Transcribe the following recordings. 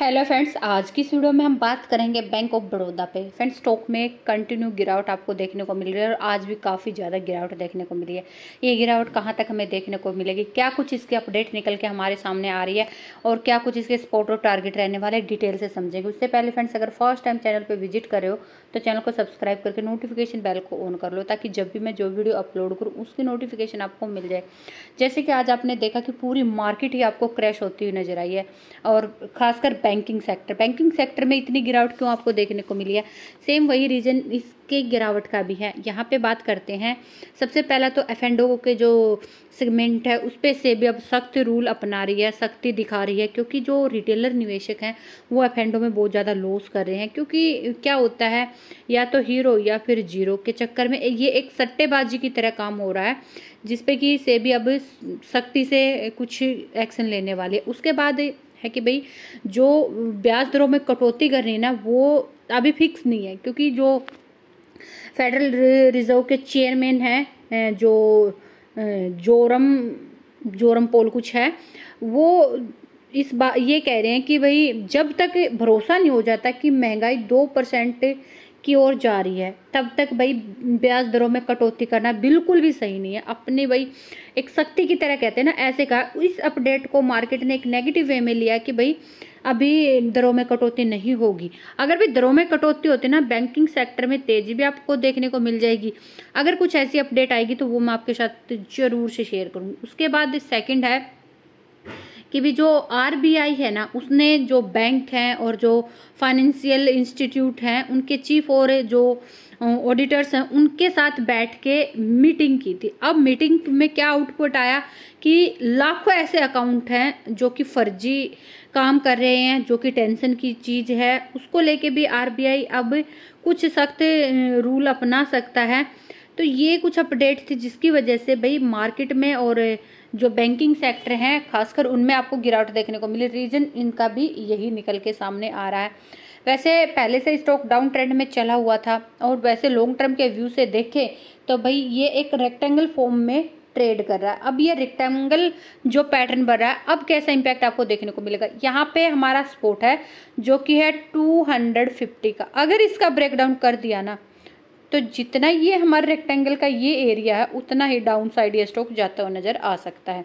hello friends आज की इस वीडियो में हम बात करेंगे बैंक ऑफ बड़ौदा पे फ्रेंड्स स्टॉक में कंटिन्यू गिरावट आपको देखने को मिल रही है और आज भी काफ़ी ज़्यादा गिरावट देखने को मिली है ये गिरावट कहाँ तक हमें देखने को मिलेगी क्या कुछ इसके अपडेट निकल के हमारे सामने आ रही है और क्या कुछ इसके स्पॉट और टारगेट रहने वाले डिटेल से समझेंगे उससे पहले फ्रेंड्स अगर फर्स्ट टाइम चैनल पर विजिट करे हो तो चैनल को सब्सक्राइब करके नोटिफिकेशन बैल को ऑन कर लो ताकि जब भी मैं जो वीडियो अपलोड करूँ उसकी नोटिफिकेशन आपको मिल जाए जैसे कि आज आपने देखा कि पूरी मार्केट ही आपको क्रैश होती हुई नजर आई है और खासकर बैंकिंग सेक्टर बैंकिंग सेक्टर में इतनी गिरावट क्यों आपको देखने को मिली है सेम वही रीज़न इसके गिरावट का भी है यहाँ पे बात करते हैं सबसे पहला तो एफ एंड ओ के जो सेगमेंट है उस पर से भी अब सख्त रूल अपना रही है सख्ती दिखा रही है क्योंकि जो रिटेलर निवेशक हैं वो एफ एंड ओ में बहुत ज़्यादा लॉस कर रहे हैं क्योंकि क्या होता है या तो हीरो या फिर जीरो के चक्कर में ये एक सट्टेबाजी की तरह काम हो रहा है जिसपे कि से भी अब सख्ती से कुछ एक्शन लेने वाले उसके बाद है कि भाई जो ब्याज दरों में कटौती करनी है ना वो अभी फिक्स नहीं है क्योंकि जो फेडरल रिजर्व के चेयरमैन हैं जो जोरम जोरम पोल कुछ है वो इस बात ये कह रहे हैं कि भाई जब तक भरोसा नहीं हो जाता कि महंगाई दो परसेंट की ओर जा रही है तब तक भाई ब्याज दरों में कटौती करना बिल्कुल भी सही नहीं है अपने भाई एक शक्ति की तरह कहते हैं ना ऐसे कहा इस अपडेट को मार्केट ने एक नेगेटिव वे में लिया कि भाई अभी दरों में कटौती नहीं होगी अगर भी दरों में कटौती होती ना बैंकिंग सेक्टर में तेजी भी आपको देखने को मिल जाएगी अगर कुछ ऐसी अपडेट आएगी तो वो मैं आपके साथ जरूर से शेयर करूँगी उसके बाद सेकेंड है कि भी जो आरबीआई है ना उसने जो बैंक हैं और जो फाइनेंशियल इंस्टीट्यूट हैं उनके चीफ और जो ऑडिटर्स हैं उनके साथ बैठ के मीटिंग की थी अब मीटिंग में क्या आउटपुट आया कि लाखों ऐसे अकाउंट हैं जो कि फर्जी काम कर रहे हैं जो कि टेंशन की चीज़ है उसको लेके भी आरबीआई अब कुछ सख्त रूल अपना सकता है तो ये कुछ अपडेट थी जिसकी वजह से भाई मार्केट में और जो बैंकिंग सेक्टर हैं खासकर उनमें आपको गिरावट देखने को मिली रीजन इनका भी यही निकल के सामने आ रहा है वैसे पहले से स्टॉक डाउन ट्रेंड में चला हुआ था और वैसे लॉन्ग टर्म के व्यू से देखें तो भाई ये एक रेक्टेंगल फॉर्म में ट्रेड कर रहा है अब ये रेक्टेंगल जो पैटर्न बन रहा है अब कैसा इंपैक्ट आपको देखने को मिलेगा यहाँ पे हमारा स्पोर्ट है जो कि है 250 का अगर इसका ब्रेकडाउन कर दिया ना तो जितना ये हमारे रेक्टेंगल का ये एरिया है उतना ही डाउन साइड ये स्ट्रोक जाता हुआ नज़र आ सकता है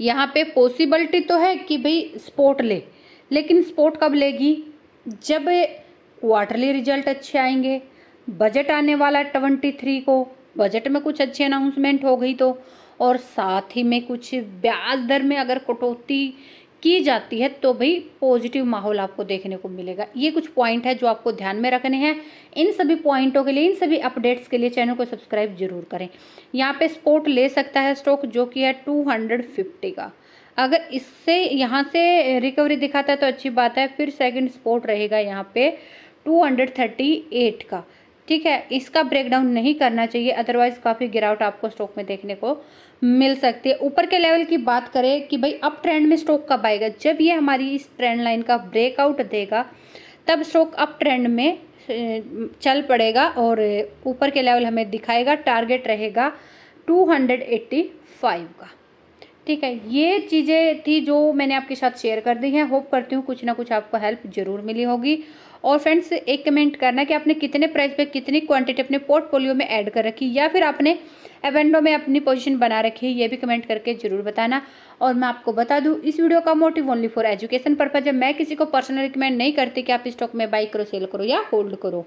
यहाँ पे पॉसिबिलिटी तो है कि भाई स्पोर्ट ले लेकिन स्पोर्ट कब लेगी जब क्वार्टरली रिजल्ट अच्छे आएंगे बजट आने वाला है ट्वेंटी थ्री को बजट में कुछ अच्छी अनाउंसमेंट हो गई तो और साथ ही में कुछ ब्याज दर में अगर कटौती की जाती है तो भी पॉजिटिव माहौल आपको देखने को मिलेगा ये कुछ पॉइंट है जो आपको ध्यान में रखने हैं इन सभी पॉइंटों के लिए इन सभी अपडेट्स के लिए चैनल को सब्सक्राइब जरूर करें यहाँ पे स्पोर्ट ले सकता है स्टॉक जो कि है टू का अगर इससे यहाँ से रिकवरी दिखाता है तो अच्छी बात है फिर सेकेंड स्पोर्ट रहेगा यहाँ पे टू का ठीक है इसका ब्रेकडाउन नहीं करना चाहिए अदरवाइज काफ़ी गिरावट आपको स्टॉक में देखने को मिल सकती है ऊपर के लेवल की बात करें कि भाई अप ट्रेंड में स्टॉक कब आएगा जब ये हमारी इस ट्रेंड लाइन का ब्रेकआउट देगा तब स्टॉक अप ट्रेंड में चल पड़ेगा और ऊपर के लेवल हमें दिखाएगा टारगेट रहेगा 285 का ठीक है ये चीज़ें थी जो मैंने आपके साथ शेयर कर दी हैं होप करती हूँ कुछ ना कुछ आपको हेल्प जरूर मिली होगी और फ्रेंड्स एक कमेंट करना कि आपने कितने प्राइस पे कितनी क्वांटिटी अपने पोर्टफोलियो में ऐड कर रखी या फिर आपने एवेंडो में अपनी पोजीशन बना रखी है ये भी कमेंट करके जरूर बताना और मैं आपको बता दूं इस वीडियो का motive only for education purpose है मैं किसी को पर्सनल रिकमेंड नहीं करती कि आप स्टॉक में बाई करो सेल करो या होल्ड करो